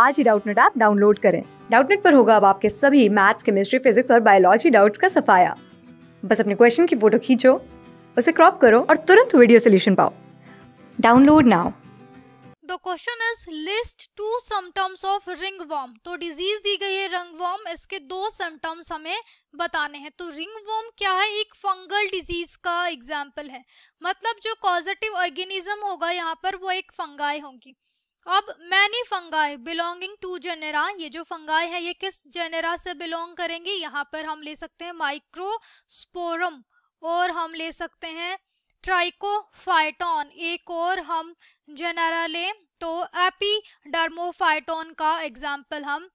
आज ही Doubtnut app download करें डाउटनेट पर होगा अब आपके सभी मैथ्स केमिस्ट्री फिजिक्स और बायोलॉजी डाउट्स का सफाया बस अपने क्वेश्चन की फोटो खींचो उसे क्रॉप करो और तुरंत वीडियो सोल्यूशन पाओ download now the question is list two symptoms of ringworm तो डिजीज दी गई है रिंगवॉर्म इसके दो सिम्टम्स हमें बताने हैं तो रिंगवॉर्म क्या है एक फंगल डिजीज का एग्जाम्पल है मतलब जो कॉजेटिव ऑर्गेनिज्म होगा यहाँ पर वो एक फंगाई होगी अब many fungi belonging to genera ये जो फंगाई है ये किस जेनेरा से बिलोंग करेंगी यहाँ पर हम ले सकते हैं माइक्रोस्पोरम और हम ले सकते हैं ट्राइकोफाइटॉन एक और हम जेनेरा लें तो एपीडर्मोफाइटॉन का एग्जाम्पल हम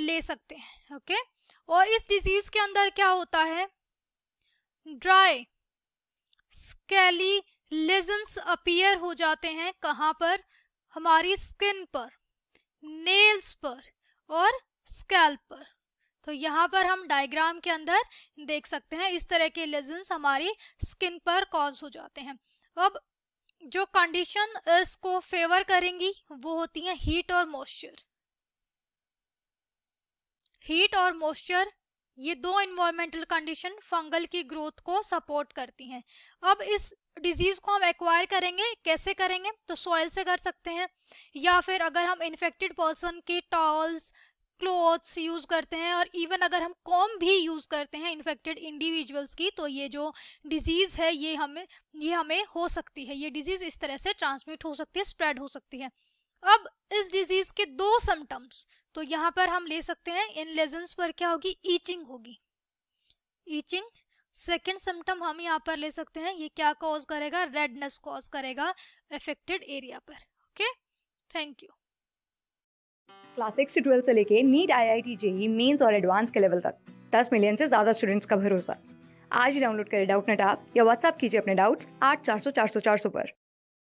ले सकते हैं ओके और इस डिजीज के अंदर क्या होता है ड्राई स्केली लेजेंस अपीयर हो जाते हैं कहाँ पर हमारी स्किन पर नेल्स पर और स्कैल्प पर तो यहाँ पर हम डायग्राम के अंदर देख सकते हैं इस तरह के लेजन्स हमारी स्किन पर कॉज हो जाते हैं अब जो कंडीशन इसको फेवर करेंगी वो होती है हीट और मॉइस्चर हीट और मॉइस्चर ये दो इन्वायरमेंटल कंडीशन फंगल की ग्रोथ को सपोर्ट करती हैं अब इस डिजीज को हम एक्वायर करेंगे कैसे करेंगे तो सॉइल से कर सकते हैं या फिर अगर हम इन्फेक्टेड पर्सन के टॉल्स क्लोथ्स यूज करते हैं और इवन अगर हम कॉम भी यूज करते हैं इन्फेक्टेड इंडिविजुअल्स की तो ये जो डिजीज है ये हमें ये हमें हो सकती है ये डिजीज इस तरह से ट्रांसमिट हो सकती है स्प्रेड हो सकती है अब इस डिजीज के दो सिम्टम्स तो यहाँ पर हम ले सकते हैं इन लेजेंस पर क्या होगी ईचिंग होगी ईचिंग सेकेंड सिम्टम हम यहाँ पर ले सकते हैं ये क्या कॉज करेगा रेडनेस कॉज करेगा अफेक्टेड एरिया पर okay thank you class six से ट्वेल्व से लेके NEET I I T JEE Mains और एडवांस के लेवल तक दस मिलियन से ज़्यादा स्टूडेंट्स का भरोसा आज ही डाउनलोड करें डाउट नेट आप या व्हाट्सअप कीजिए अपने डाउट्स आठ चार सौ चार सौ चार सौ पर